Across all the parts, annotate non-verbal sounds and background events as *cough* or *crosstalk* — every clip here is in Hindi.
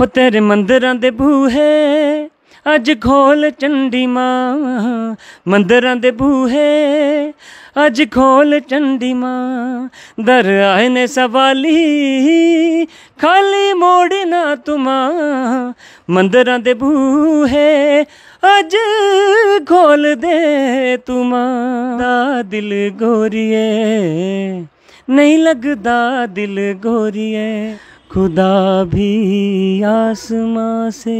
ਹੋ ਤੇਰੇ ਮੰਦਰਾਂ ਦੇ ਬੂਹੇ ਅੱਜ ਖੋਲ ਚੰਡੀ ਮਾਂ ਮੰਦਰਾਂ ਦੇ ਬੂਹੇ ਅੱਜ ਖੋਲ ਚੰਡੀ ਮਾਂ ਦਰ ਆਏ ਨੇ ਸਵਾਲੀ ਖਾਲੀ ਮੋੜਨਾ ਤੁਮਾਂ ਮੰਦਰਾਂ ਦੇ ਬੂਹੇ ਅੱਜ ਖੋਲ ਦੇ ਤੁਮਾਂ ਦਾ ਦਿਲ ਗੋਰੀਏ ਨਹੀਂ ਲੱਗਦਾ ਦਿਲ ਗੋਰੀਏ खुदा भी आसमां से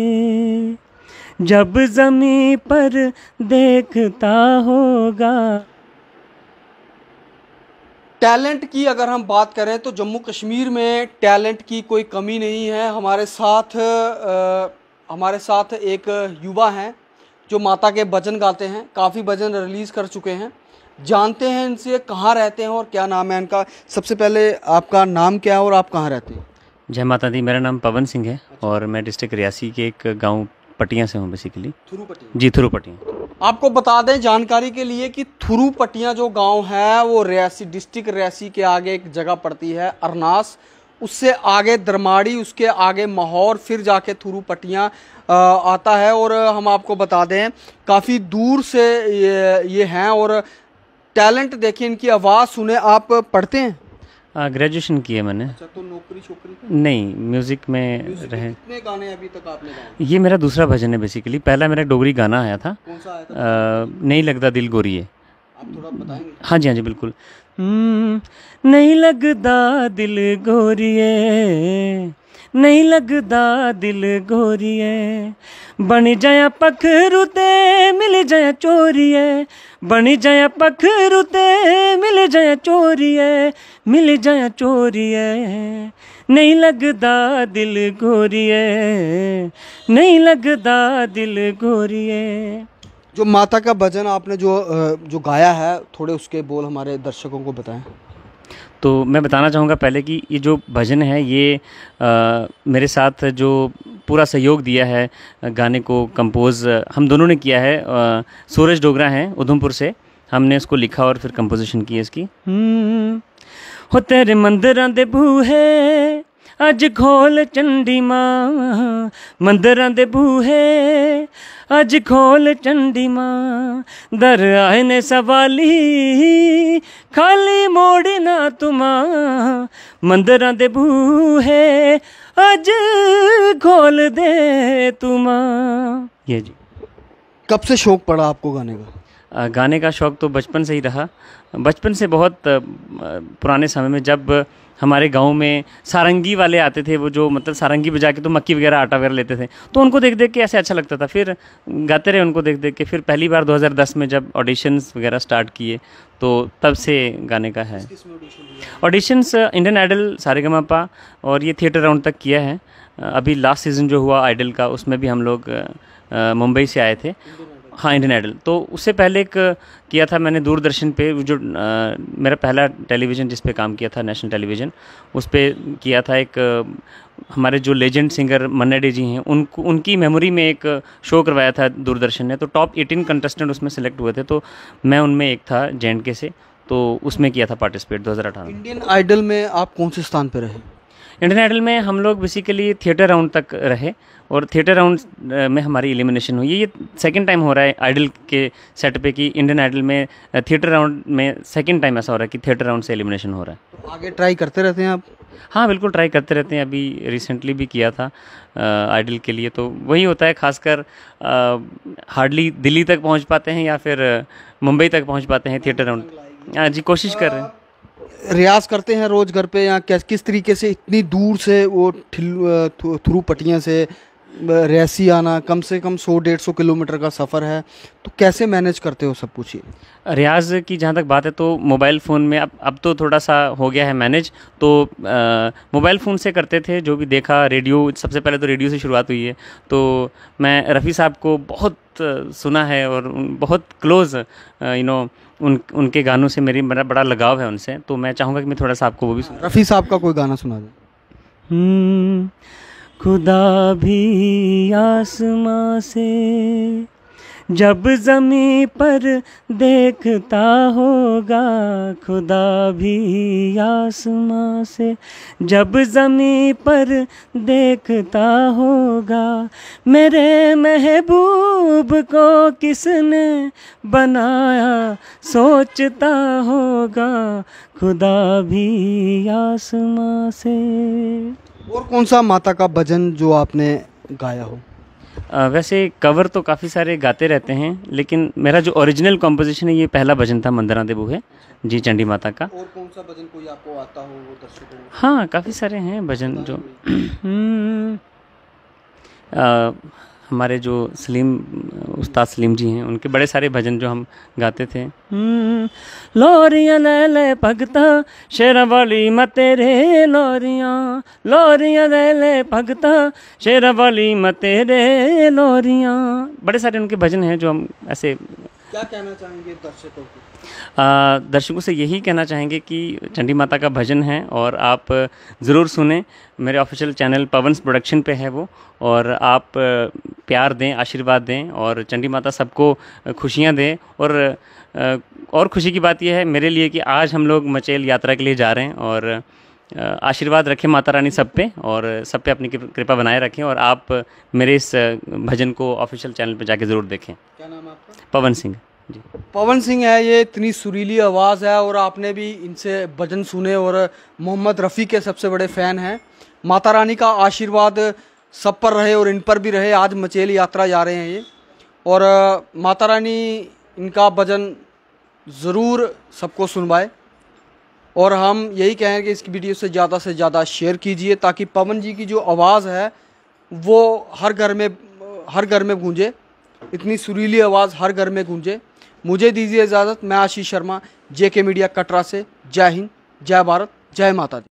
जब जमी पर देखता होगा टैलेंट की अगर हम बात करें तो जम्मू कश्मीर में टैलेंट की कोई कमी नहीं है हमारे साथ आ, हमारे साथ एक युवा हैं जो माता के भजन गाते हैं काफ़ी भजन रिलीज़ कर चुके हैं जानते हैं इनसे कहाँ रहते हैं और क्या नाम है इनका सबसे पहले आपका नाम क्या है और आप कहाँ रहते हैं जय माता दी मेरा नाम पवन सिंह है अच्छा। और मैं डिस्ट्रिक्ट रियासी के एक गांव पटिया से हूँ बेसिकली पटिया जी पटिया आपको बता दें जानकारी के लिए कि पटिया जो गांव है वो रियासी डिस्ट्रिक्ट रियासी के आगे एक जगह पड़ती है अरनास उससे आगे दरमाड़ी उसके आगे माहौर फिर जाके थुरू पटिया आता है और हम आपको बता दें काफ़ी दूर से ये, ये हैं और टैलेंट देखिए इनकी आवाज़ सुने आप पढ़ते हैं ग्रेजुएशन की मैंने अच्छा तो नौकरी छोकरी नहीं म्यूज़िक में म्यूजिक रहे कितने गाने अभी तक आपने गाए ये मेरा दूसरा भजन है बेसिकली पहला मेरा डोगरी गाना आया था कौन सा आया था? आ, नहीं लगता दिल गोरी है हाँ जी हाँ जी बिल्कुल हम्म, नहीं लगदा दिल गोरिए नहीं लगदा दिल गोरिए बन जाया पखरू ते मिल जाया चोरिए बन जाया पखरू ते मिल जाया चोरिए मिल जाया चोरिए नहीं लगदा दिल गोरिए नहीं लगदा दिल गोरिए जो माता का भजन आपने जो जो गाया है थोड़े उसके बोल हमारे दर्शकों को बताएं तो मैं बताना चाहूँगा पहले कि ये जो भजन है ये आ, मेरे साथ जो पूरा सहयोग दिया है गाने को कंपोज़ हम दोनों ने किया है आ, सूरज डोगरा हैं उधमपुर से हमने इसको लिखा और फिर कंपोजिशन की है इसकी हम्म। हो तेरे मंदिर दे बूहे अज खोल चंडी माँ मंदर दे बूहे अज खोल चंडी माँ दर आए ने सवाली खाली मोड़ ना तुम मंदर दे बूहे अज खोल दे तुम ये जी कब से शौक पड़ा आपको गाने का गाने का शौक़ तो बचपन से ही रहा बचपन से बहुत पुराने समय में जब हमारे गांव में सारंगी वाले आते थे वो जो मतलब सारंगी बजा के तो मक्की वगैरह आटा वगैरह लेते थे तो उनको देख देख के ऐसे अच्छा लगता था फिर गाते रहे उनको देख देख के फिर पहली बार 2010 में जब ऑडिशंस वगैरह स्टार्ट किए तो तब से गाने का है ऑडिशंस इंडियन आइडल सारे गापा और ये थिएटर राउंड तक किया है अभी लास्ट सीज़न जो हुआ आइडल का उसमें भी हम लोग uh, uh, मुंबई से आए थे हाँ इंडियन आइडल तो उससे पहले एक किया था मैंने दूरदर्शन पे जो आ, मेरा पहला टेलीविज़न जिस पे काम किया था नेशनल टेलीविज़न उस पे किया था एक हमारे जो लेजेंड सिंगर मन्ना डे जी हैं उनको उनकी मेमोरी में एक शो करवाया था दूरदर्शन ने तो टॉप एटीन कंटेस्टेंट उसमें सेलेक्ट हुए थे तो मैं उनमें एक था जे से तो उसमें किया था पार्टिसिपेट दो इंडियन आइडल में आप कौन से स्थान पर रहे इंडियन आइडल में हम लोग बेसिकली थिएटर राउंड तक रहे और थिएटर राउंड में हमारी एलिमिनेशन हुई ये सेकंड टाइम हो रहा है आइडल के सेट पे कि इंडियन आइडल में थिएटर राउंड में सेकंड टाइम ऐसा हो रहा है कि थिएटर राउंड से एलिमिनेशन हो रहा है आगे ट्राई करते रहते हैं आप हाँ बिल्कुल ट्राई करते रहते हैं अभी रिसेंटली भी किया था आइडल के लिए तो वही होता है खासकर हार्डली दिल्ली तक पहुँच पाते हैं या फिर मुंबई तक पहुँच पाते हैं थिएटर राउंड हाँ जी कोशिश कर रहे हैं रियाज करते हैं रोज़ घर पे या किस तरीके से इतनी दूर से वो थ्रू पटियाँ से रियासी आना कम से कम सौ डेढ़ सौ किलोमीटर का सफ़र है तो कैसे मैनेज करते हो सब पूछिए रियाज की जहाँ तक बात है तो मोबाइल फ़ोन में अब अब तो थोड़ा सा हो गया है मैनेज तो मोबाइल फ़ोन से करते थे जो भी देखा रेडियो सबसे पहले तो रेडियो से शुरुआत हुई है तो मैं रफ़ी साहब को बहुत सुना है और बहुत क्लोज़ यू नो उन उनके गानों से मेरी मेरा बड़ा लगाव है उनसे तो मैं चाहूँगा कि मैं थोड़ा सा आपको वो भी सुन रफ़ी साहब का कोई गाना सुना दें हम्म, खुदा भी आसमां से जब जमी पर देखता होगा खुदा भी आसमां से जब जमी पर देखता होगा मेरे महबूब को किसने बनाया सोचता होगा खुदा भी आसमां से और कौन सा माता का भजन जो आपने गाया हो वैसे कवर तो काफ़ी सारे गाते रहते हैं लेकिन मेरा जो ओरिजिनल कॉम्पोजिशन है ये पहला भजन था मंदरा दे है जी चंडी माता का और कौन सा भजन कोई आपको आता हो वो हाँ काफ़ी सारे हैं भजन जो आ, *clears throat* हमारे जो सलीम उस्ताद सलीम जी हैं उनके बड़े सारे भजन जो हम गाते थे हम्म, लोरिया ले ले भगता शेरा वाली मते लोरिया लोरियाँ ले ले भगता शेरा वाली मते लोरियाँ बड़े सारे उनके भजन हैं जो हम ऐसे क्या कहना चाहेंगे दर्शकों को दर्शकों से यही कहना चाहेंगे कि चंडी माता का भजन है और आप ज़रूर सुने मेरे ऑफिशियल चैनल पवंस प्रोडक्शन पे है वो और आप प्यार दें आशीर्वाद दें और चंडी माता सबको खुशियां दें और और खुशी की बात यह है मेरे लिए कि आज हम लोग मचेल यात्रा के लिए जा रहे हैं और आशीर्वाद रखें माता रानी सब पे और सब पे अपनी कृपा बनाए रखें और आप मेरे इस भजन को ऑफिशियल चैनल पे जाके ज़रूर देखें आपका पवन सिंह जी पवन सिंह है ये इतनी सुरीली आवाज़ है और आपने भी इनसे भजन सुने और मोहम्मद रफ़ी के सबसे बड़े फ़ैन हैं माता रानी का आशीर्वाद सब पर रहे और इन पर भी रहे आज मचेल यात्रा जा रहे हैं ये और माता रानी इनका भजन ज़रूर सबको सुनवाए और हम यही कहें कि इस वीडियो से ज़्यादा से ज़्यादा शेयर कीजिए ताकि पवन जी की जो आवाज़ है वो हर घर में हर घर में गूंजे इतनी सुरीली आवाज़ हर घर में गूंजे मुझे दीजिए इजाज़त मैं आशीष शर्मा जेके मीडिया कटरा से जय हिंद जय भारत जय माता दी